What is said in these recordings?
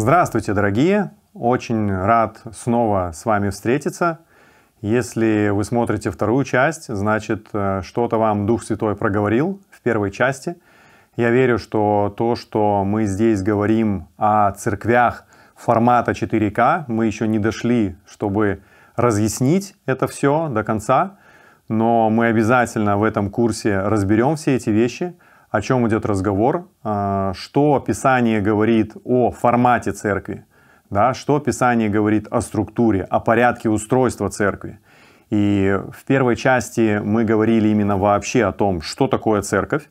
Здравствуйте, дорогие! Очень рад снова с вами встретиться. Если вы смотрите вторую часть, значит, э, что-то вам Дух Святой проговорил в первой части. Я верю, что то, что мы здесь говорим о церквях формата 4К, мы еще не дошли, чтобы разъяснить это все до конца, но мы обязательно в этом курсе разберем все эти вещи – о чем идет разговор, а, что Писание говорит о формате церкви, да, что Писание говорит о структуре, о порядке устройства церкви. И в первой части мы говорили именно вообще о том, что такое церковь,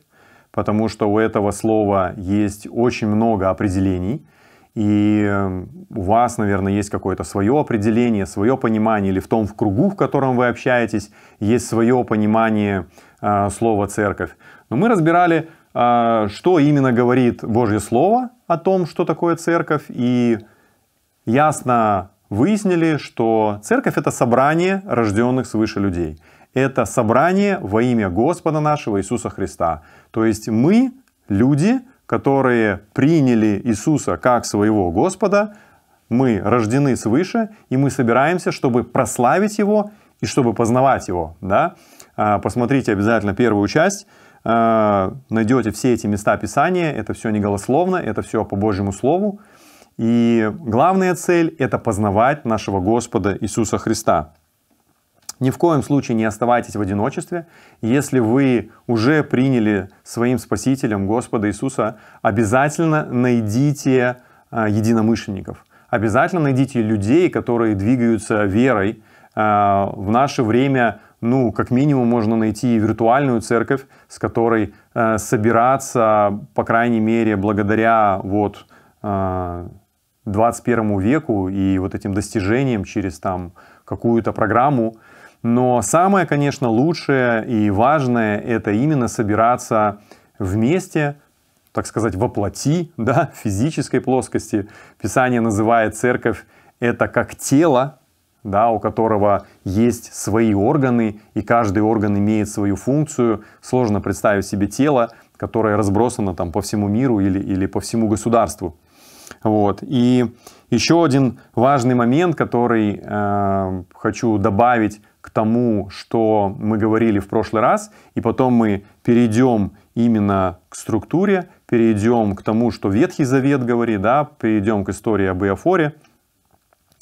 потому что у этого слова есть очень много определений. И э, у вас, наверное, есть какое-то свое определение, свое понимание, или в том в кругу, в котором вы общаетесь, есть свое понимание э, слова церковь. Но мы разбирали, а, что именно говорит Божье Слово о том, что такое церковь, и ясно выяснили, что церковь — это собрание рожденных свыше людей. Это собрание во имя Господа нашего Иисуса Христа. То есть мы, люди, которые приняли Иисуса как своего Господа, мы рождены свыше, и мы собираемся, чтобы прославить Его и чтобы познавать Его. Да? А, посмотрите обязательно первую часть. Э, найдете все эти места Писания, это все не голословно, это все по Божьему Слову. И главная цель – это познавать нашего Господа Иисуса Христа. Ни в коем случае не оставайтесь в одиночестве. Если вы уже приняли своим Спасителем Господа Иисуса, обязательно найдите э, единомышленников. Обязательно найдите людей, которые двигаются верой. Э, в наше время ну, как минимум, можно найти виртуальную церковь, с которой э, собираться, по крайней мере, благодаря вот э, 21 веку и вот этим достижениям через там какую-то программу. Но самое, конечно, лучшее и важное – это именно собираться вместе, так сказать, воплоти, да, физической плоскости. Писание называет церковь – это как тело, да, у которого есть свои органы, и каждый орган имеет свою функцию. Сложно представить себе тело, которое разбросано там по всему миру или, или по всему государству. Вот. И еще один важный момент, который э, хочу добавить к тому, что мы говорили в прошлый раз, и потом мы перейдем именно к структуре, перейдем к тому, что Ветхий Завет говорит, да, перейдем к истории об Иофоре –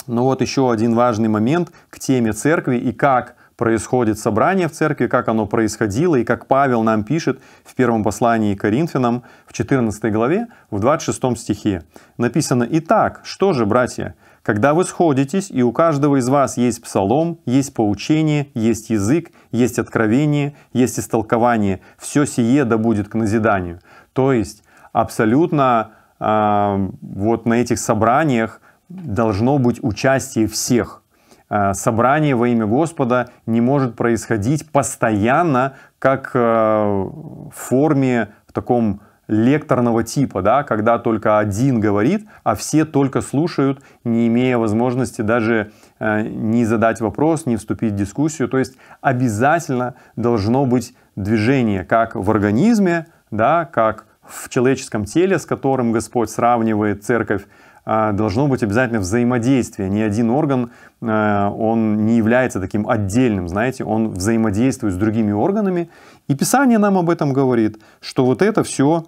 ну вот еще один важный момент к теме церкви и как происходит собрание в церкви, как оно происходило, и как Павел нам пишет в первом послании к Коринфянам в 14 главе, в 26 стихе. Написано «Итак, что же, братья, когда вы сходитесь, и у каждого из вас есть псалом, есть поучение, есть язык, есть откровение, есть истолкование, все сие да будет к назиданию». То есть абсолютно э, вот на этих собраниях должно быть участие всех. Э, собрание во имя Господа не может происходить постоянно, как э, в форме в таком лекторного типа, да, когда только один говорит, а все только слушают, не имея возможности даже э, не задать вопрос, не вступить в дискуссию. То есть обязательно должно быть движение, как в организме, да, как в человеческом теле, с которым Господь сравнивает церковь, а, должно быть обязательно взаимодействие. Ни один орган, а, он не является таким отдельным, знаете, он взаимодействует с другими органами. И Писание нам об этом говорит, что вот это все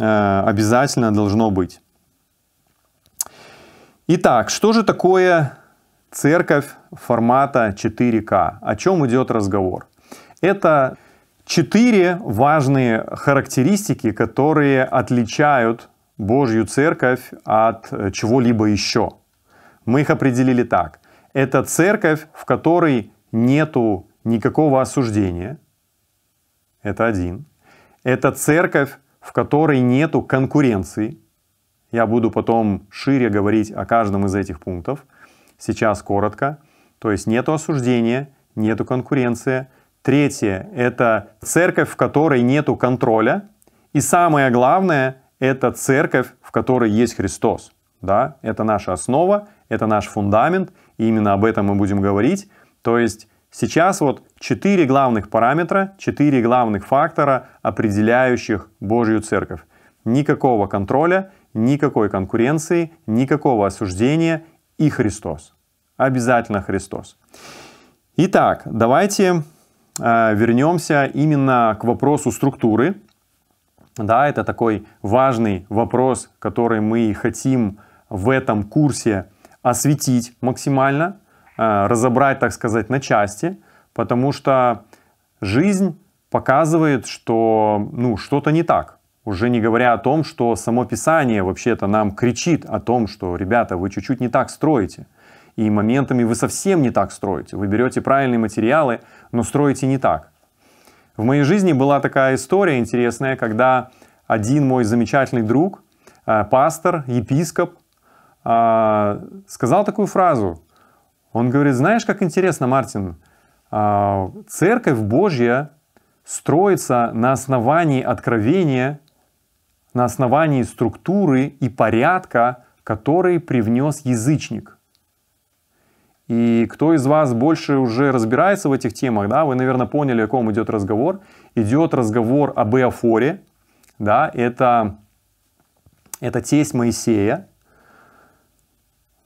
а, обязательно должно быть. Итак, что же такое церковь формата 4К? О чем идет разговор? Это четыре важные характеристики, которые отличают Божью церковь от э, чего-либо еще. Мы их определили так. Это церковь, в которой нету никакого осуждения. Это один. Это церковь, в которой нету конкуренции. Я буду потом шире говорить о каждом из этих пунктов. Сейчас коротко. То есть нету осуждения, нету конкуренции. Третье – это церковь, в которой нету контроля. И самое главное – это церковь, в которой есть Христос. Да? Это наша основа, это наш фундамент, и именно об этом мы будем говорить. То есть сейчас вот четыре главных параметра, четыре главных фактора, определяющих Божью церковь. Никакого контроля, никакой конкуренции, никакого осуждения и Христос. Обязательно Христос. Итак, давайте э, вернемся именно к вопросу структуры, да, это такой важный вопрос, который мы хотим в этом курсе осветить максимально, э, разобрать, так сказать, на части, потому что жизнь показывает, что ну, что-то не так. Уже не говоря о том, что само Писание вообще-то нам кричит о том, что, ребята, вы чуть-чуть не так строите. И моментами вы совсем не так строите. Вы берете правильные материалы, но строите не так. В моей жизни была такая история интересная, когда один мой замечательный друг, э, пастор, епископ, э, сказал такую фразу. Он говорит, знаешь, как интересно, Мартин, э, церковь Божья строится на основании откровения, на основании структуры и порядка, который привнес язычник – и кто из вас больше уже разбирается в этих темах, да, вы, наверное, поняли, о ком идет разговор. Идет разговор об Иофоре, да, это, это тесть Моисея.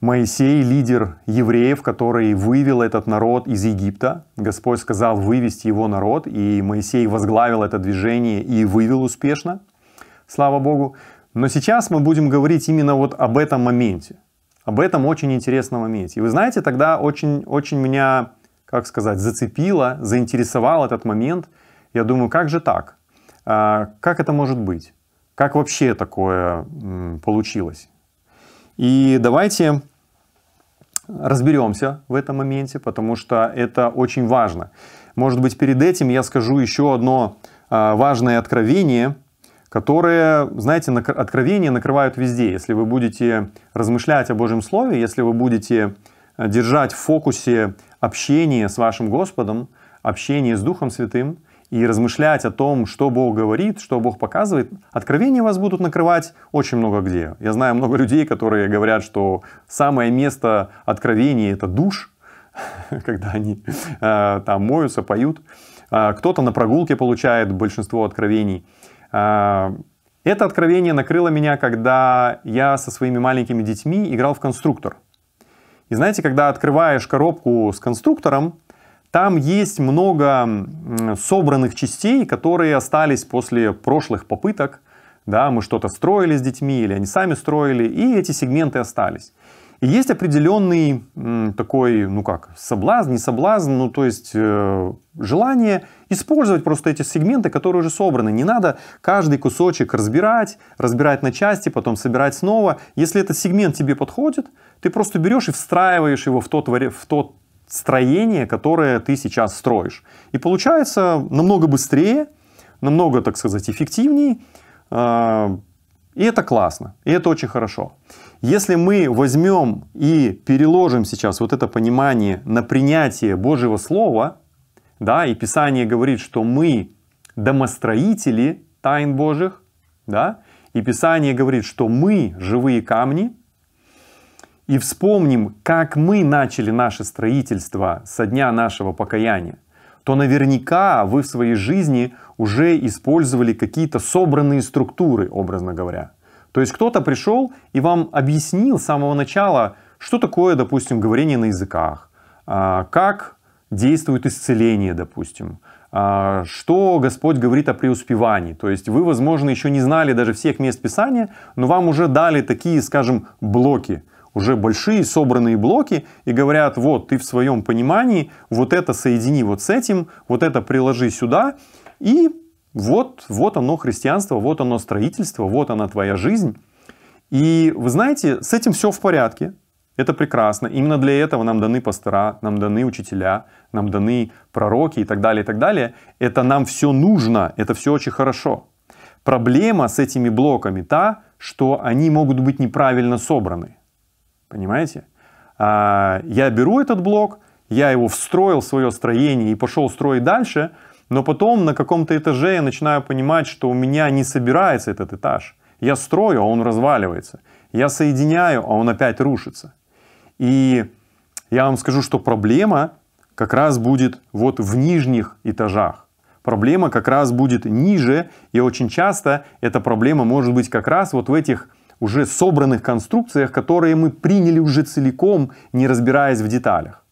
Моисей – лидер евреев, который вывел этот народ из Египта. Господь сказал вывести его народ, и Моисей возглавил это движение и вывел успешно, слава Богу. Но сейчас мы будем говорить именно вот об этом моменте – об этом очень интересном моменте. И вы знаете, тогда очень, очень меня, как сказать, зацепило, заинтересовал этот момент. Я думаю, как же так? А, как это может быть? Как вообще такое получилось? И давайте разберемся в этом моменте, потому что это очень важно. Может быть, перед этим я скажу еще одно а, важное откровение – которые, знаете, откровения накрывают везде. Если вы будете размышлять о Божьем Слове, если вы будете э, держать в фокусе общение с вашим Господом, общение с Духом Святым и размышлять о том, что Бог говорит, что Бог показывает, откровения вас будут накрывать очень много где. Я знаю много людей, которые говорят, что самое место откровений — это душ, когда они э, там моются, поют. Э, кто-то на прогулке получает большинство откровений — а, это откровение накрыло меня, когда я со своими маленькими детьми играл в конструктор. И знаете, когда открываешь коробку с конструктором, там есть много собранных частей, которые остались после прошлых попыток. Да, мы что-то строили с детьми, или они сами строили, и эти сегменты остались. И есть определенный такой, ну как, соблазн, не соблазн, ну то есть э, желание использовать просто эти сегменты, которые уже собраны. Не надо каждый кусочек разбирать, разбирать на части, потом собирать снова. Если этот сегмент тебе подходит, ты просто берешь и встраиваешь его в тот, в тот строение, которое ты сейчас строишь. И получается намного быстрее, намного, так сказать, эффективнее. Э, а, и это классно, и это очень хорошо. Если мы возьмем и переложим сейчас вот это понимание на принятие Божьего Слова, да, и Писание говорит, что мы домостроители тайн Божьих, да, и Писание говорит, что мы живые камни, и вспомним, как мы начали наше строительство со дня нашего покаяния, то наверняка вы в своей жизни уже использовали какие-то собранные структуры, образно говоря – то есть кто-то пришел и вам объяснил с самого начала, что такое, допустим, говорение на языках, а, как действует исцеление, допустим, а, что Господь говорит о преуспевании. То есть вы, возможно, еще не знали даже всех мест Писания, но вам уже дали такие, скажем, блоки, уже большие собранные блоки, и говорят, вот, ты в своем понимании вот это соедини вот с этим, вот это приложи сюда, и вот, вот оно христианство, вот оно строительство, вот она твоя жизнь. И вы знаете, с этим все в порядке. Это прекрасно. Именно для этого нам даны пастора, нам даны учителя, нам даны пророки и так далее, и так далее. Это нам все нужно, это все очень хорошо. Проблема с этими блоками та, что они могут быть неправильно собраны. Понимаете? А, я беру этот блок, я его встроил в свое строение и пошел строить дальше – но потом на каком-то этаже я начинаю понимать, что у меня не собирается этот этаж. Я строю, а он разваливается. Я соединяю, а он опять рушится. И я вам скажу, что проблема как раз будет вот в нижних этажах. Проблема как раз будет ниже, и очень часто эта проблема может быть как раз вот в этих уже собранных конструкциях, которые мы приняли уже целиком, не разбираясь в деталях.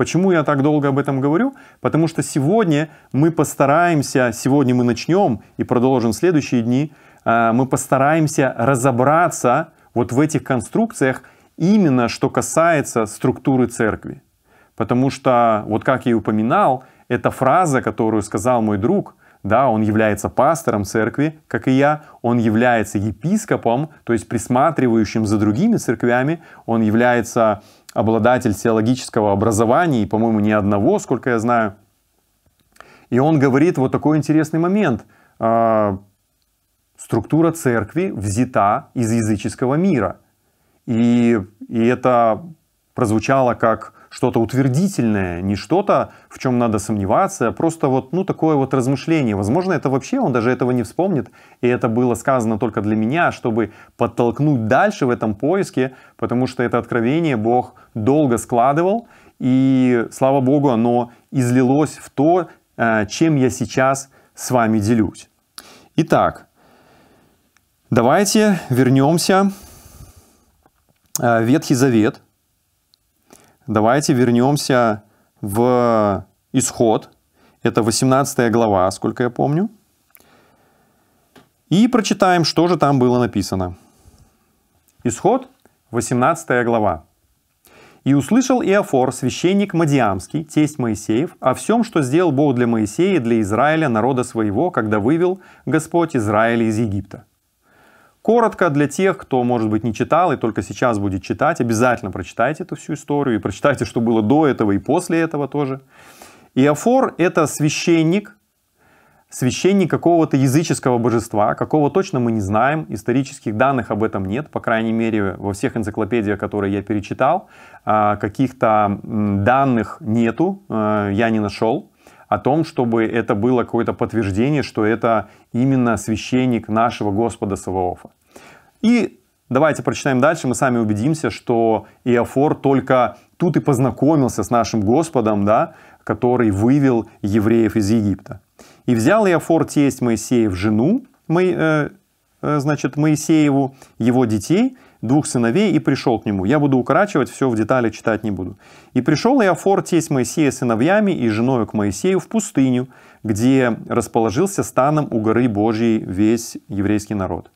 Почему я так долго об этом говорю? Потому что сегодня мы постараемся, сегодня мы начнем и продолжим следующие дни, а, мы постараемся разобраться вот в этих конструкциях именно что касается структуры церкви. Потому что, вот как я и упоминал, эта фраза, которую сказал мой друг, да, он является пастором церкви, как и я, он является епископом, то есть присматривающим за другими церквями, он является обладатель теологического образования, и, по-моему, ни одного, сколько я знаю. И он говорит вот такой интересный момент. А, структура церкви взята из языческого мира. И, и это прозвучало как что-то утвердительное, не что-то, в чем надо сомневаться, а просто вот, ну, такое вот размышление. Возможно, это вообще, он даже этого не вспомнит, и это было сказано только для меня, чтобы подтолкнуть дальше в этом поиске, потому что это откровение Бог долго складывал, и, слава Богу, оно излилось в то, э, чем я сейчас с вами делюсь. Итак, давайте вернемся э, в Ветхий Завет – давайте вернемся в исход. Это 18 глава, сколько я помню. И прочитаем, что же там было написано. Исход, 18 глава. «И услышал Иофор, священник Мадиамский, тесть Моисеев, о всем, что сделал Бог для Моисея и для Израиля, народа своего, когда вывел Господь Израиля из Египта. Коротко для тех, кто, может быть, не читал и только сейчас будет читать, обязательно прочитайте эту всю историю и прочитайте, что было до этого и после этого тоже. Иофор – это священник, священник какого-то языческого божества, какого точно мы не знаем, исторических данных об этом нет, по крайней мере, во всех энциклопедиях, которые я перечитал, а, каких-то данных нету, э, я не нашел о том, чтобы это было какое-то подтверждение, что это именно священник нашего Господа Саваофа. И давайте прочитаем дальше, мы сами убедимся, что Иофор только тут и познакомился с нашим Господом, да, который вывел евреев из Египта. «И взял Иофор тесть Моисеев жену, мы, э, э, значит, Моисееву, его детей, двух сыновей и пришел к нему. Я буду укорачивать, все в детали читать не буду. И пришел Иофор тесть Моисея сыновьями и женою к Моисею в пустыню, где расположился станом у горы Божьей весь еврейский народ.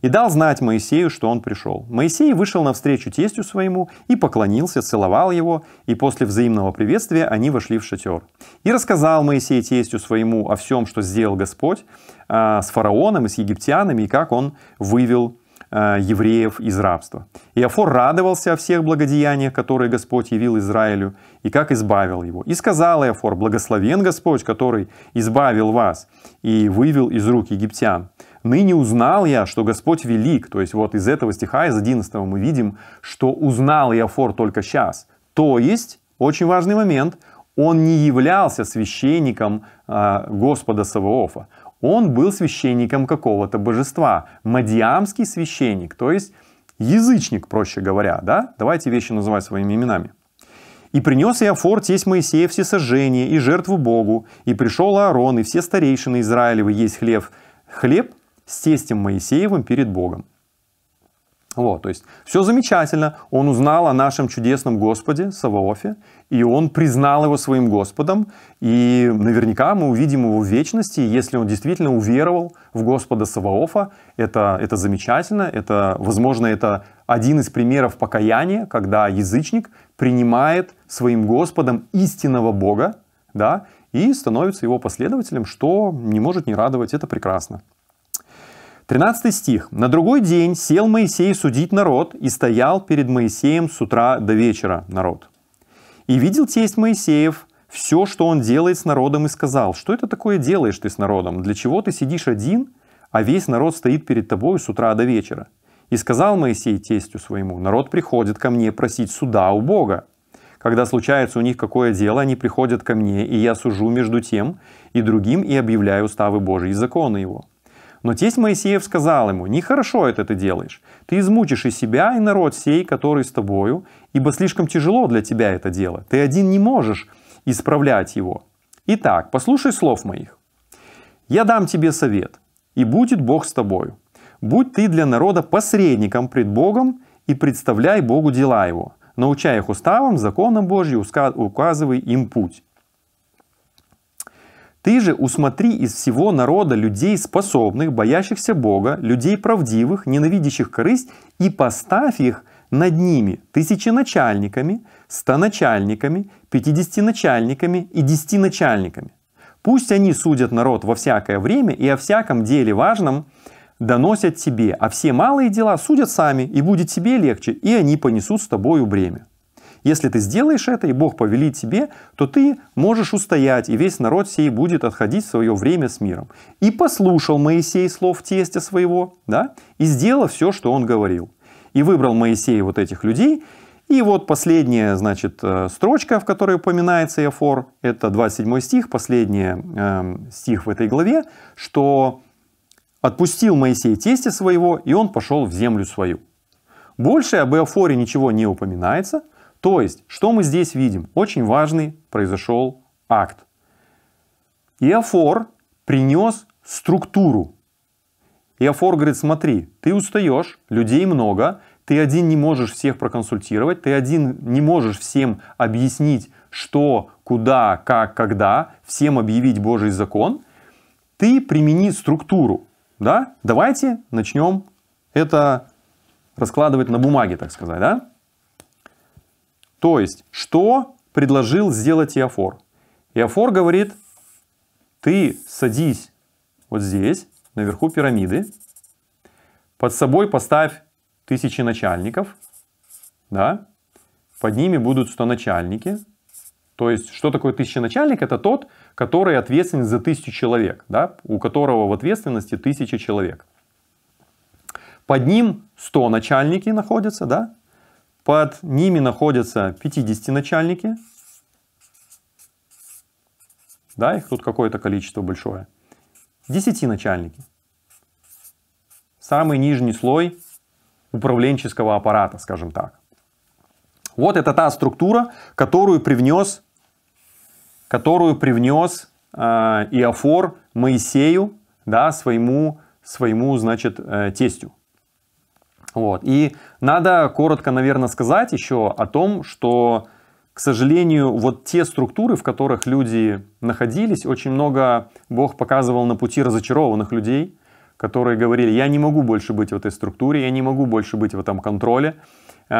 И дал знать Моисею, что он пришел. Моисей вышел навстречу тестю своему и поклонился, целовал его, и после взаимного приветствия они вошли в шатер. И рассказал Моисей тестю своему о всем, что сделал Господь а, с фараоном и с египтянами, и как он вывел Э, евреев из рабства. И радовался о всех благодеяниях, которые Господь явил Израилю, и как избавил его. И сказал Иофор, благословен Господь, который избавил вас и вывел из рук египтян. «Ныне узнал я, что Господь велик». То есть вот из этого стиха, из 11 мы видим, что узнал Иофор только сейчас. То есть, очень важный момент, он не являлся священником э, Господа Саваофа. Он был священником какого-то божества, мадиамский священник, то есть язычник, проще говоря, да? Давайте вещи называть своими именами. «И принес Иофор тесть Моисея всесожжение и жертву Богу, и пришел Аарон, и все старейшины Израилевы есть хлеб, хлеб с тестем Моисеевым перед Богом». Вот, то есть все замечательно, он узнал о нашем чудесном Господе Саваофе, и он признал его своим Господом, и наверняка мы увидим его в вечности, если он действительно уверовал в Господа Саваофа, это, это замечательно, это, возможно, это один из примеров покаяния, когда язычник принимает своим Господом истинного Бога, да, и становится его последователем, что не может не радовать, это прекрасно. 13 стих. «На другой день сел Моисей судить народ, и стоял перед Моисеем с утра до вечера народ. И видел тесть Моисеев все, что он делает с народом, и сказал, что это такое делаешь ты с народом? Для чего ты сидишь один, а весь народ стоит перед тобой с утра до вечера? И сказал Моисей тестю своему, народ приходит ко мне просить суда у Бога. Когда случается у них какое дело, они приходят ко мне, и я сужу между тем и другим и объявляю уставы Божии и законы его. Но тесть Моисеев сказал ему, «Нехорошо это ты делаешь. Ты измучишь и себя, и народ сей, который с тобою, ибо слишком тяжело для тебя это дело. Ты один не можешь исправлять его. Итак, послушай слов моих. Я дам тебе совет, и будет Бог с тобою. Будь ты для народа посредником пред Богом и представляй Богу дела его, научай их уставам, законам Божьим, указывай им путь. Ты же усмотри из всего народа людей способных, боящихся Бога, людей правдивых, ненавидящих корысть, и поставь их над ними тысяченачальниками, станачальниками, пятидесятиначальниками и десятиначальниками. Пусть они судят народ во всякое время и о всяком деле важном доносят тебе, а все малые дела судят сами, и будет тебе легче, и они понесут с тобою бремя. Если ты сделаешь это, и Бог повелит тебе, то ты можешь устоять, и весь народ сей будет отходить в свое время с миром. И послушал Моисей слов тестя своего, да, и сделал все, что он говорил. И выбрал Моисей вот этих людей, и вот последняя, значит, э, строчка, в которой упоминается Иофор, это 27 стих, последний э, стих в этой главе, что «отпустил Моисей тесте своего, и он пошел в землю свою». Больше об Иофоре ничего не упоминается – то есть, что мы здесь видим? Очень важный произошел акт. Иофор принес структуру. Иофор говорит, смотри, ты устаешь, людей много, ты один не можешь всех проконсультировать, ты один не можешь всем объяснить, что, куда, как, когда, всем объявить Божий закон. Ты примени структуру. Да? Давайте начнем это раскладывать на бумаге, так сказать. Да? То есть, что предложил сделать Иофор? Иофор говорит, ты садись вот здесь, наверху пирамиды, под собой поставь тысячи начальников, да, под ними будут 100 начальники. То есть, что такое тысяча начальник? Это тот, который ответственен за тысячу человек, да, у которого в ответственности тысяча человек. Под ним 100 начальники находятся, да, под ними находятся 50 начальники. Да, их тут какое-то количество большое. 10 начальники. Самый нижний слой управленческого аппарата, скажем так. Вот это та структура, которую привнес, которую привнес э, Иофор Моисею, да, своему, своему, значит, э, тестю. Вот. И надо коротко, наверное, сказать еще о том, что, к сожалению, вот те структуры, в которых люди находились, очень много Бог показывал на пути разочарованных людей, которые говорили, я не могу больше быть в этой структуре, я не могу больше быть в этом контроле, э,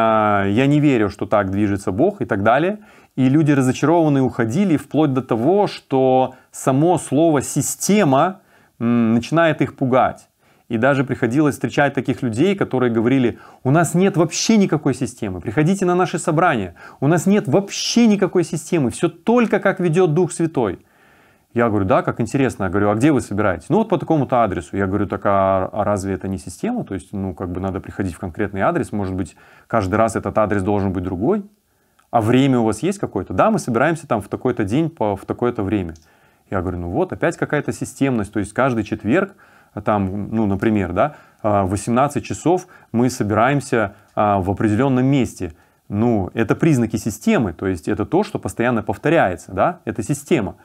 я не верю, что так движется Бог и так далее. И люди разочарованные уходили вплоть до того, что само слово «система» начинает их пугать. И даже приходилось встречать таких людей, которые говорили, у нас нет вообще никакой системы, приходите на наши собрания, у нас нет вообще никакой системы, все только как ведет Дух Святой. Я говорю, да, как интересно. Я говорю, а где вы собираетесь? Ну, вот по такому-то адресу. Я говорю, так а, а, разве это не система? То есть, ну, как бы надо приходить в конкретный адрес. Может быть, каждый раз этот адрес должен быть другой? А время у вас есть какое-то? Да, мы собираемся там в такой-то день, в такое-то время. Я говорю, ну вот, опять какая-то системность. То есть, каждый четверг там, ну, например, да, а, в 18 часов мы собираемся а, в определенном месте. Ну, это признаки системы, то есть это то, что постоянно повторяется, да, это система.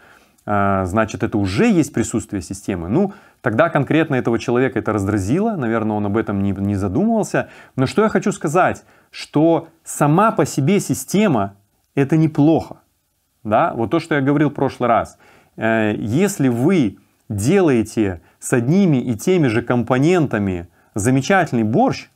А, значит, это уже есть присутствие системы. Ну, тогда конкретно этого человека это раздразило, наверное, он об этом не, не задумывался. Но что я хочу сказать, что сама по себе система – это неплохо. Да? Вот то, что я говорил в прошлый раз. Э, если вы делаете с одними и теми же компонентами замечательный борщ,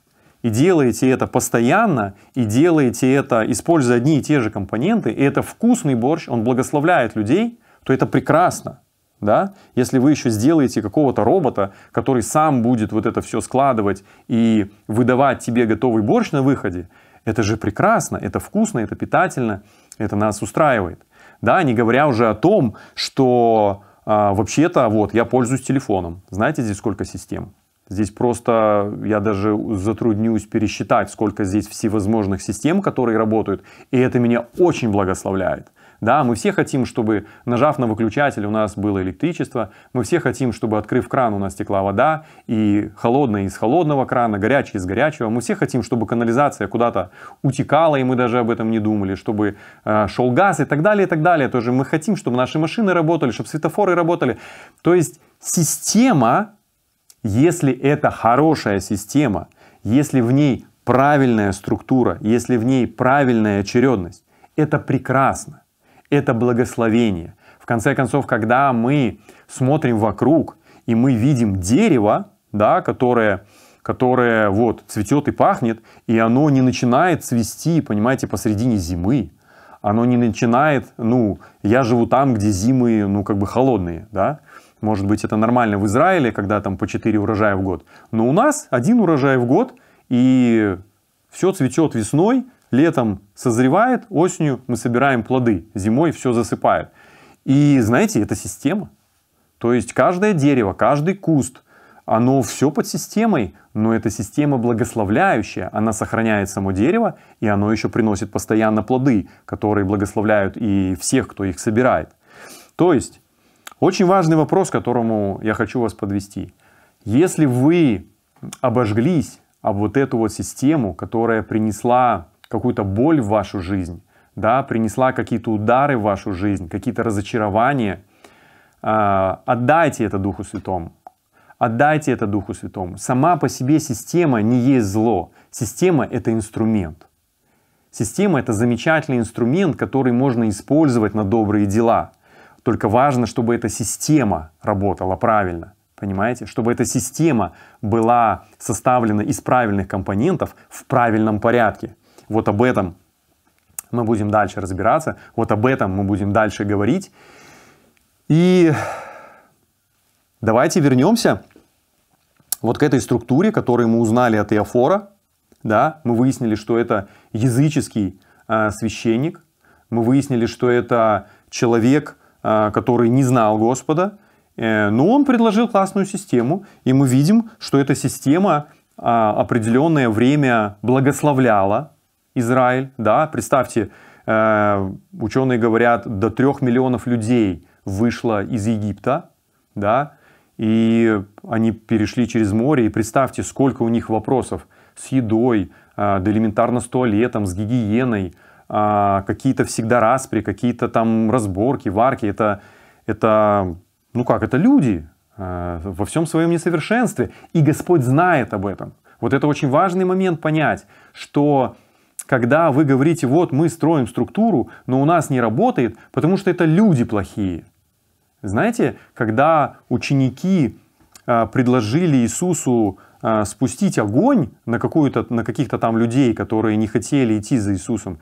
и делаете это постоянно, и делаете это, используя одни и те же компоненты, и это вкусный борщ, он благословляет людей, то это прекрасно. Да? Если вы еще сделаете какого-то робота, который сам будет вот это все складывать и выдавать тебе готовый борщ на выходе, это же прекрасно, это вкусно, это питательно, это нас устраивает. Да, не говоря уже о том, что а, вообще-то, вот, я пользуюсь телефоном. Знаете, здесь сколько систем? Здесь просто я даже затруднюсь пересчитать, сколько здесь всевозможных систем, которые работают. И это меня очень благословляет. Да, мы все хотим, чтобы, нажав на выключатель, у нас было электричество. Мы все хотим, чтобы, открыв кран, у нас текла вода. И холодная из холодного крана, горячая из горячего. Мы все хотим, чтобы канализация куда-то утекала, и мы даже об этом не думали. Чтобы э, шел газ и так далее, и так далее. Тоже мы хотим, чтобы наши машины работали, чтобы светофоры работали. То есть система, если это хорошая система, если в ней правильная структура, если в ней правильная очередность, это прекрасно это благословение. В конце концов, когда мы смотрим вокруг, и мы видим дерево, да, которое, которое вот цветет и пахнет, и оно не начинает цвести, понимаете, посредине зимы. Оно не начинает, ну, я живу там, где зимы, ну, как бы холодные, да. Может быть, это нормально в Израиле, когда там по 4 урожая в год. Но у нас один урожай в год, и все цветет весной, летом созревает, осенью мы собираем плоды, зимой все засыпает. И знаете, это система. То есть каждое дерево, каждый куст, оно все под системой, но эта система благословляющая, она сохраняет само дерево, и оно еще приносит постоянно плоды, которые благословляют и всех, кто их собирает. То есть, очень важный вопрос, к которому я хочу вас подвести. Если вы обожглись об вот эту вот систему, которая принесла какую-то боль в вашу жизнь, да, принесла какие-то удары в вашу жизнь, какие-то разочарования, а, отдайте это Духу Святому. Отдайте это Духу Святому. Сама по себе система не есть зло. Система — это инструмент. Система — это замечательный инструмент, который можно использовать на добрые дела. Только важно, чтобы эта система работала правильно. Понимаете? Чтобы эта система была составлена из правильных компонентов в правильном порядке. Вот об этом мы будем дальше разбираться, вот об этом мы будем дальше говорить. И давайте вернемся вот к этой структуре, которую мы узнали от Иофора. Да? Мы выяснили, что это языческий э, священник, мы выяснили, что это человек, э, который не знал Господа, э, но он предложил классную систему, и мы видим, что эта система э, определенное время благословляла Израиль, да, представьте, э, ученые говорят, до трех миллионов людей вышло из Египта, да, и они перешли через море, и представьте, сколько у них вопросов с едой, э, да элементарно с туалетом, с гигиеной, э, какие-то всегда распри, какие-то там разборки, варки, это, это, ну как, это люди во всем своем несовершенстве, и Господь знает об этом. Вот это очень важный момент понять, что когда вы говорите, вот мы строим структуру, но у нас не работает, потому что это люди плохие. Знаете, когда ученики а, предложили Иисусу а, спустить огонь на, какую-то, на каких-то там людей, которые не хотели идти за Иисусом,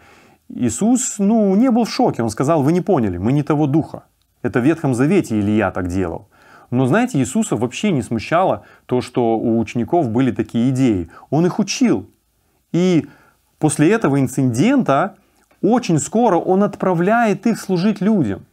Иисус ну, не был в шоке. Он сказал, вы не поняли, мы не того духа. Это в Ветхом Завете Илья так делал. Но знаете, Иисуса вообще не смущало то, что у учеников были такие идеи. Он их учил. И После этого инцидента очень скоро он отправляет их служить людям.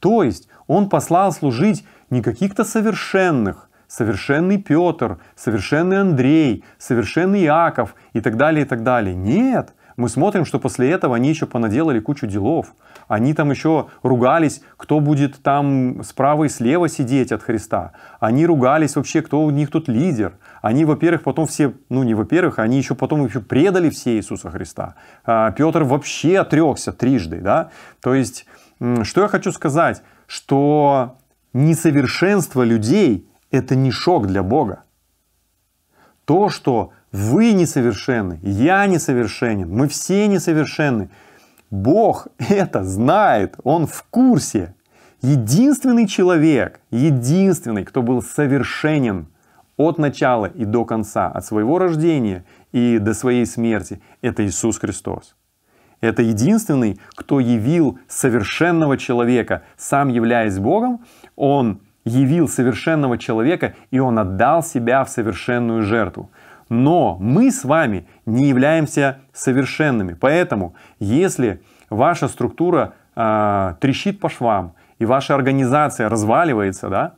То есть он послал служить не каких-то совершенных, совершенный Петр, совершенный Андрей, совершенный Иаков и так далее, и так далее. Нет, мы смотрим, что после этого они еще понаделали кучу делов. Они там еще ругались, кто будет там справа и слева сидеть от Христа. Они ругались вообще, кто у них тут лидер. Они, во-первых, потом все, ну не во-первых, они еще потом еще предали все Иисуса Христа. А, Петр вообще отрекся трижды, да. То есть, что я хочу сказать, что несовершенство людей – это не шок для Бога. То, что вы несовершенны, я несовершенен, мы все несовершенны. Бог это знает, Он в курсе. Единственный человек, единственный, кто был совершенен от начала и до конца, от своего рождения и до своей смерти, это Иисус Христос. Это единственный, кто явил совершенного человека, сам являясь Богом, он явил совершенного человека, и он отдал себя в совершенную жертву. Но мы с вами не являемся совершенными. Поэтому, если ваша структура э, трещит по швам, и ваша организация разваливается, да,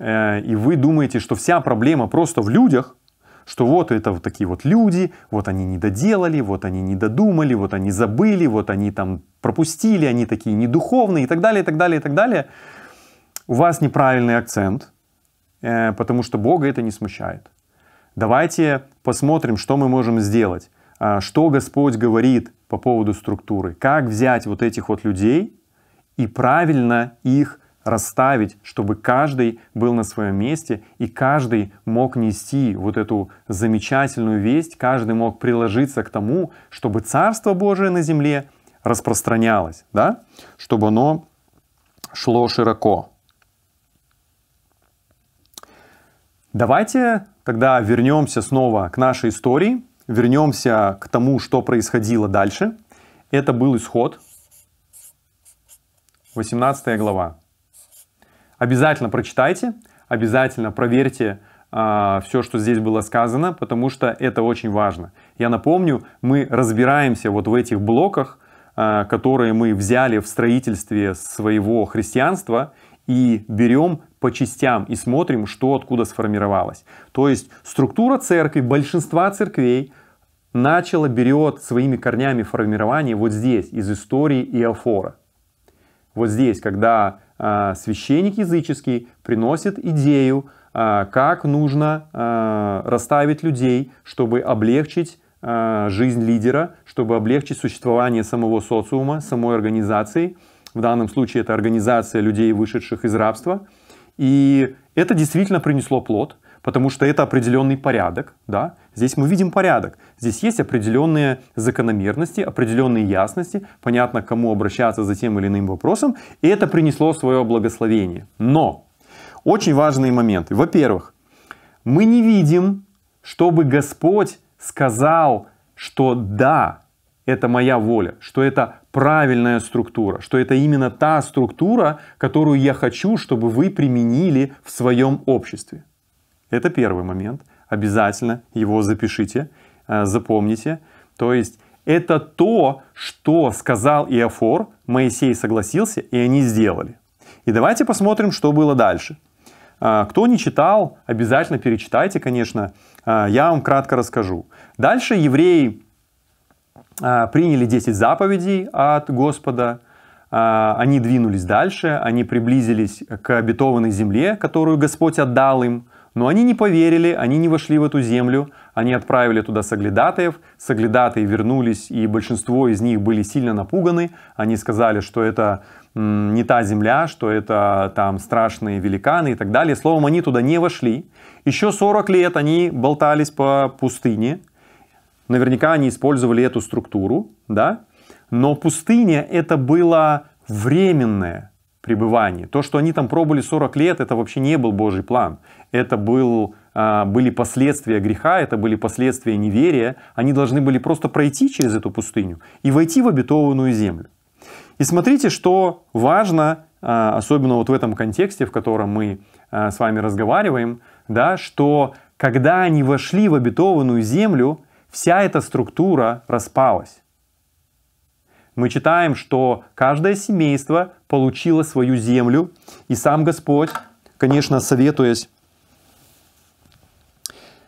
э, и вы думаете, что вся проблема просто в людях, что вот это вот такие вот люди, вот они не доделали, вот они не додумали, вот они забыли, вот они там пропустили, они такие недуховные и так далее, и так далее, и так далее. У вас неправильный акцент, э, потому что Бога это не смущает. Давайте посмотрим, что мы можем сделать, а, что Господь говорит по поводу структуры, как взять вот этих вот людей и правильно их расставить, чтобы каждый был на своем месте и каждый мог нести вот эту замечательную весть, каждый мог приложиться к тому, чтобы Царство Божие на земле распространялось, да? чтобы оно шло широко. Давайте Тогда вернемся снова к нашей истории, вернемся к тому, что происходило дальше. Это был исход, 18 глава. Обязательно прочитайте, обязательно проверьте э, а, все, что здесь было сказано, потому что это очень важно. Я напомню, мы разбираемся вот в этих блоках, э, которые мы взяли в строительстве своего христианства – и берем по частям и смотрим, что откуда сформировалось. То есть структура церкви, большинства церквей начала берет своими корнями формирование вот здесь, из истории Иофора. Вот здесь, когда э, священник языческий приносит идею, э, как нужно э, расставить людей, чтобы облегчить жизнь лидера, чтобы облегчить существование самого социума, самой организации – в данном случае это организация людей, вышедших из рабства. И это действительно принесло плод, потому что это определенный порядок. Да? Здесь мы видим порядок. Здесь есть определенные закономерности, определенные ясности, понятно, к кому обращаться за тем или иным вопросом, и это принесло свое благословение. Но очень важные моменты. Во-первых, мы не видим, чтобы Господь сказал, что да, это моя воля, что это правильная структура, что это именно та структура, которую я хочу, чтобы вы применили в своем обществе. Это первый момент. Обязательно его запишите, э, запомните. То есть это то, что сказал Иофор, Моисей согласился, и они сделали. И давайте посмотрим, что было дальше. Э, кто не читал, обязательно перечитайте, конечно. Э, я вам кратко расскажу. Дальше евреи а, приняли 10 заповедей от Господа, а, они двинулись дальше, они приблизились к обетованной земле, которую Господь отдал им, но они не поверили, они не вошли в эту землю, они отправили туда соглядатаев, соглядатые вернулись, и большинство из них были сильно напуганы, они сказали, что это не та земля, что это там страшные великаны и так далее. Словом, они туда не вошли. Еще 40 лет они болтались по пустыне, Наверняка они использовали эту структуру, да? Но пустыня это было временное пребывание. То, что они там пробыли 40 лет, это вообще не был Божий план. Это был, а, были последствия греха, это были последствия неверия. Они должны были просто пройти через эту пустыню и войти в обетованную землю. И смотрите, что важно, а, особенно вот в этом контексте, в котором мы а, с вами разговариваем, да, что когда они вошли в обетованную землю, вся эта структура распалась. Мы читаем, что каждое семейство получило свою землю, и сам Господь, конечно, советуясь,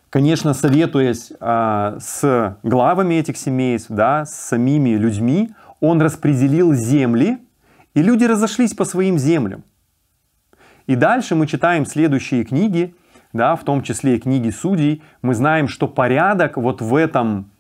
конечно, советуясь а, с главами этих семейств, да, с самими людьми, он распределил земли, и люди разошлись по своим землям. И дальше мы читаем следующие книги, да, в том числе и книги судей, мы знаем, что порядок вот в этом,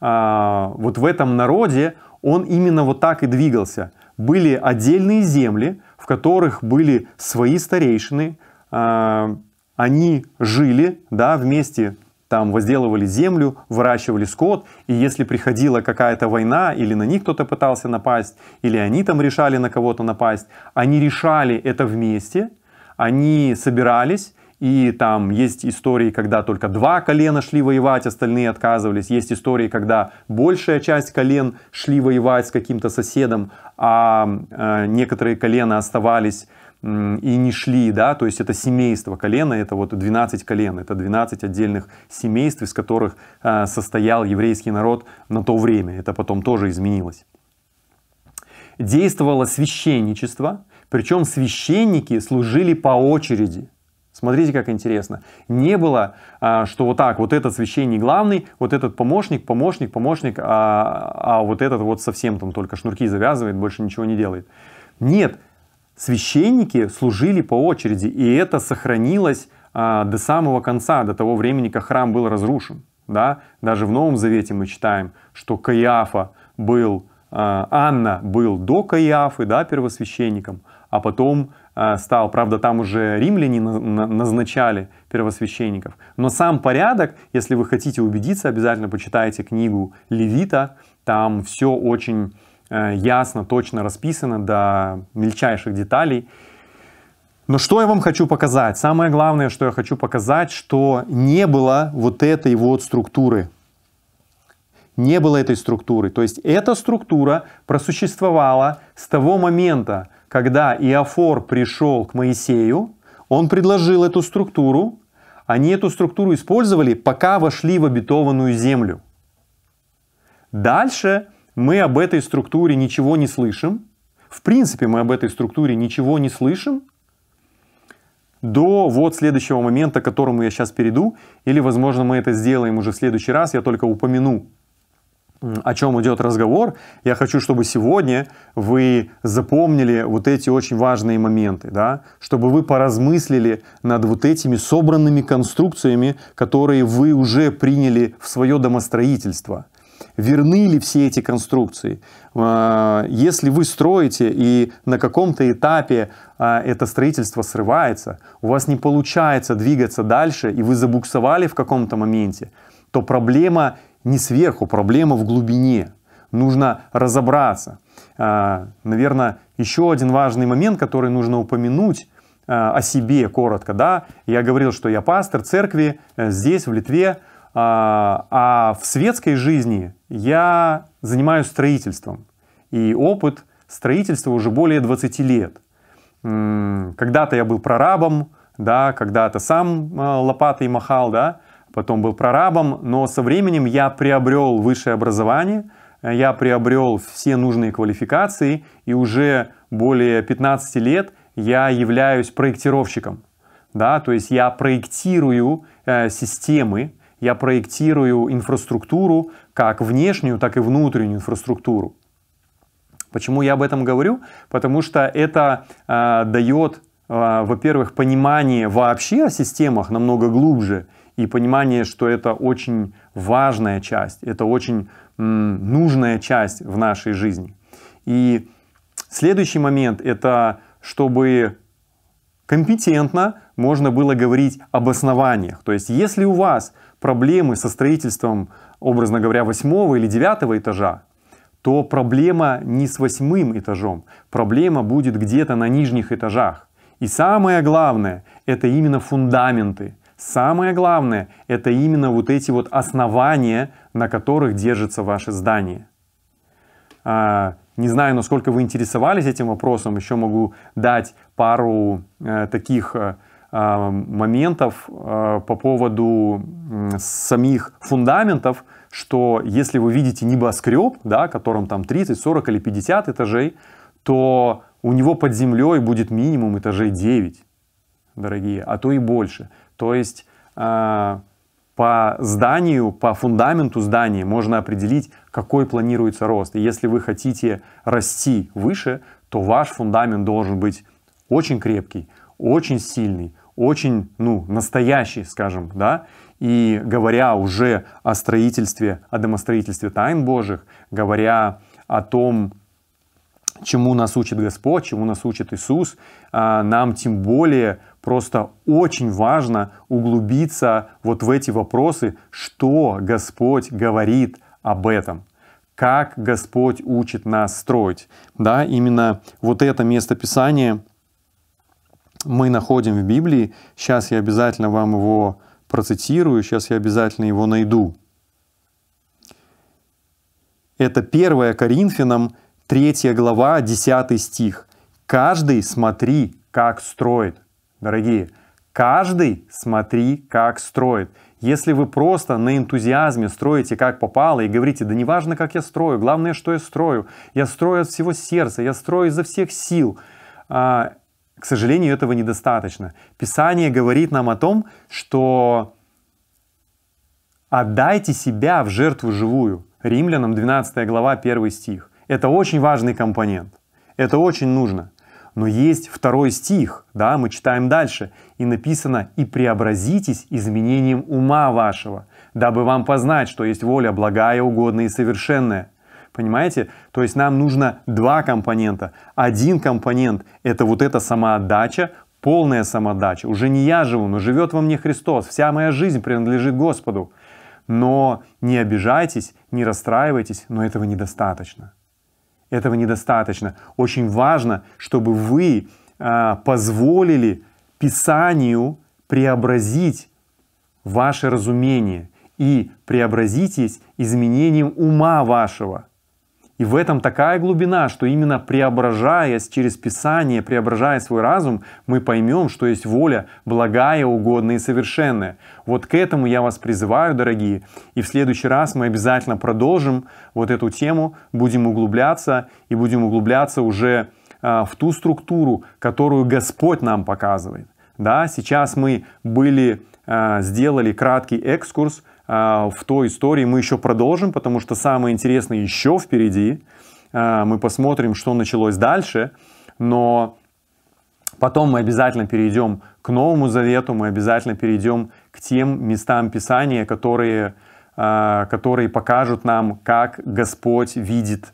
э, вот в этом народе, он именно вот так и двигался. Были отдельные земли, в которых были свои старейшины, э, они жили да, вместе, там возделывали землю, выращивали скот, и если приходила какая-то война, или на них кто-то пытался напасть, или они там решали на кого-то напасть, они решали это вместе, они собирались, и там есть истории, когда только два колена шли воевать, остальные отказывались. Есть истории, когда большая часть колен шли воевать с каким-то соседом, а э, некоторые колена оставались и не шли, да, то есть это семейство колена, это вот 12 колен, это 12 отдельных семейств, из которых э, состоял еврейский народ на то время, это потом тоже изменилось. Действовало священничество, причем священники служили по очереди – Смотрите, как интересно. Не было, а, что вот так, вот этот священник главный, вот этот помощник, помощник, помощник, а, а вот этот вот совсем там только шнурки завязывает, больше ничего не делает. Нет, священники служили по очереди, и это сохранилось а, до самого конца, до того времени, как храм был разрушен. Да? Даже в Новом Завете мы читаем, что Каиафа был, а, Анна был до Каиафы, да, первосвященником, а потом а, стал. Правда, там уже римляне назначали первосвященников. Но сам порядок, если вы хотите убедиться, обязательно почитайте книгу Левита. Там все очень э, ясно, точно расписано до мельчайших деталей. Но что я вам хочу показать? Самое главное, что я хочу показать, что не было вот этой вот структуры. Не было этой структуры. То есть эта структура просуществовала с того момента, когда Иофор пришел к Моисею, он предложил эту структуру, они эту структуру использовали, пока вошли в обетованную землю. Дальше мы об этой структуре ничего не слышим. В принципе, мы об этой структуре ничего не слышим до вот следующего момента, к которому я сейчас перейду, или, возможно, мы это сделаем уже в следующий раз, я только упомяну о чем идет разговор, я хочу, чтобы сегодня вы запомнили вот эти очень важные моменты, да? чтобы вы поразмыслили над вот этими собранными конструкциями, которые вы уже приняли в свое домостроительство. Верны ли все эти конструкции? А, если вы строите и на каком-то этапе а, это строительство срывается, у вас не получается двигаться дальше, и вы забуксовали в каком-то моменте, то проблема не сверху, проблема в глубине. Нужно разобраться. А, Наверное, еще один важный момент, который нужно упомянуть а, о себе коротко. Да? Я говорил, что я пастор церкви э, здесь, в Литве, а, а в светской жизни я занимаюсь строительством. И опыт строительства уже более 20 лет. Когда-то я был прорабом, да, когда-то сам лопатой махал, да, потом был прорабом, но со временем я приобрел высшее образование, э, я приобрел все нужные квалификации, и уже более 15 лет я являюсь проектировщиком. Да, то есть я проектирую э, системы, я проектирую инфраструктуру, как внешнюю, так и внутреннюю инфраструктуру. Почему я об этом говорю? Потому что это э, дает, э, во-первых, понимание вообще о системах намного глубже, и понимание, что это очень важная часть, это очень нужная часть в нашей жизни. И следующий момент – это чтобы компетентно можно было говорить об основаниях. То есть, если у вас проблемы со строительством, образно говоря, восьмого или девятого этажа, то проблема не с восьмым этажом, проблема будет где-то на нижних этажах. И самое главное, это именно фундаменты, Самое главное – это именно вот эти вот основания, на которых держится ваше здание. А, не знаю, насколько вы интересовались этим вопросом, еще могу дать пару э, таких э, э, моментов по поводу самих фундаментов, что если вы видите небоскреб, да, которым там 30, 40 или 50 этажей, то у него под землей будет минимум этажей 9, дорогие, а то и больше. То есть э, по зданию, по фундаменту здания можно определить, какой планируется рост. И если вы хотите расти выше, то ваш фундамент должен быть очень крепкий, очень сильный, очень, ну, настоящий, скажем, да, и говоря уже о строительстве, о домостроительстве тайн Божьих, говоря о том, чему нас учит Господь, чему нас учит Иисус, а, нам тем более просто очень важно углубиться вот в эти вопросы, что Господь говорит об этом, как Господь учит нас строить. Да, именно вот это место писания мы находим в Библии. Сейчас я обязательно вам его процитирую, сейчас я обязательно его найду. Это 1 Коринфянам 3 глава, 10 стих. «Каждый смотри, как строит». Дорогие, каждый смотри, как строит. Если вы просто на энтузиазме строите как попало и говорите, да неважно, как я строю, главное, что я строю, я строю от всего сердца, я строю изо всех сил, а, к сожалению, этого недостаточно. Писание говорит нам о том, что отдайте себя в жертву живую. Римлянам 12 глава, 1 стих. Это очень важный компонент. Это очень нужно. Но есть второй стих, да, мы читаем дальше, и написано «И преобразитесь изменением ума вашего, дабы вам познать, что есть воля благая, угодная и совершенная». Понимаете? То есть нам нужно два компонента. Один компонент – это вот эта самоотдача, полная самоотдача. Уже не я живу, но живет во мне Христос. Вся моя жизнь принадлежит Господу. Но не обижайтесь, не расстраивайтесь, но этого недостаточно. Этого недостаточно. Очень важно, чтобы вы а, позволили Писанию преобразить ваше разумение и преобразитесь изменением ума вашего – и в этом такая глубина, что именно преображаясь через Писание, преображая свой разум, мы поймем, что есть воля благая, угодная и совершенная. Вот к этому я вас призываю, дорогие. И в следующий раз мы обязательно продолжим вот эту тему, будем углубляться и будем углубляться уже а, в ту структуру, которую Господь нам показывает. Да, сейчас мы были, а, сделали краткий экскурс – а, в той истории мы еще продолжим, потому что самое интересное еще впереди. А, мы посмотрим, что началось дальше, но потом мы обязательно перейдем к Новому Завету, мы обязательно перейдем к тем местам Писания, которые, а, которые покажут нам, как Господь видит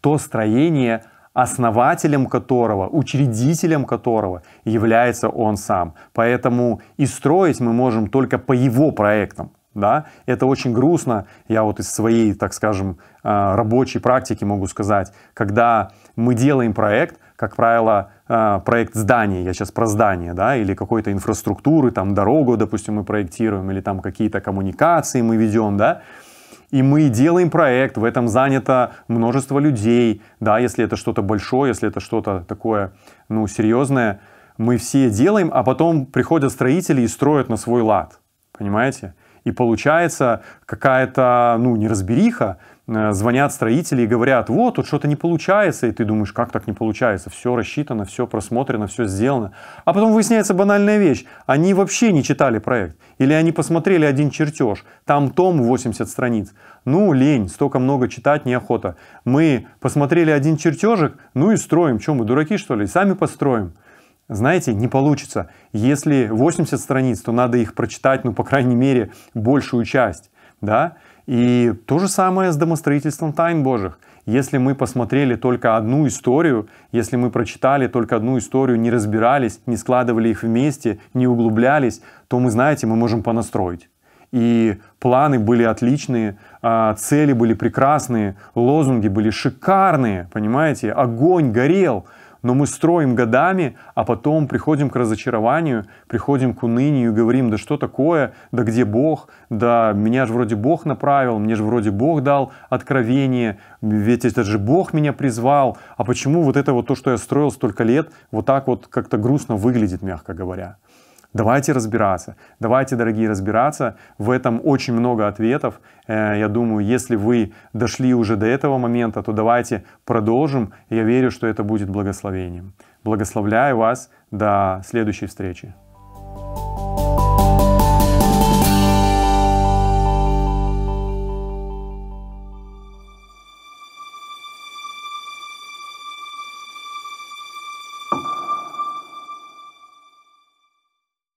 то строение, основателем которого, учредителем которого является он сам. Поэтому и строить мы можем только по его проектам. Да? Это очень грустно, я вот из своей, так скажем, э, рабочей практики могу сказать, когда мы делаем проект, как правило, э, проект здания, я сейчас про здание, да, или какой-то инфраструктуры, там дорогу, допустим, мы проектируем, или там какие-то коммуникации мы ведем, да, и мы делаем проект, в этом занято множество людей, да, если это что-то большое, если это что-то такое, ну, серьезное, мы все делаем, а потом приходят строители и строят на свой лад, понимаете? И получается какая-то, ну, неразбериха, Э, звонят строители и говорят, вот, тут что-то не получается, и ты думаешь, как так не получается, все рассчитано, все просмотрено, все сделано. А потом выясняется банальная вещь, они вообще не читали проект, или они посмотрели один чертеж, там том 80 страниц, ну лень, столько много читать неохота. Мы посмотрели один чертежик, ну и строим, что мы дураки что ли, сами построим. Знаете, не получится. Если 80 страниц, то надо их прочитать, ну, по крайней мере, большую часть. Да? И то же самое с домостроительством тайн Божьих. Если мы посмотрели только одну историю, если мы прочитали только одну историю, не разбирались, не складывали их вместе, не углублялись, то мы, знаете, мы можем понастроить. И планы были отличные, а, цели были прекрасные, лозунги были шикарные, понимаете, огонь горел – но мы строим годами, а потом приходим к разочарованию, приходим к унынию и говорим, да что такое, да где Бог, да меня же вроде Бог направил, мне же вроде Бог дал откровение, ведь это же Бог меня призвал, а почему вот это вот то, что я строил столько лет, вот так вот как-то грустно выглядит, мягко говоря. Давайте разбираться. Давайте, дорогие, разбираться. В этом очень много ответов. Э, я думаю, если вы дошли уже до этого момента, то давайте продолжим. Я верю, что это будет благословением. Благословляю вас. До следующей встречи.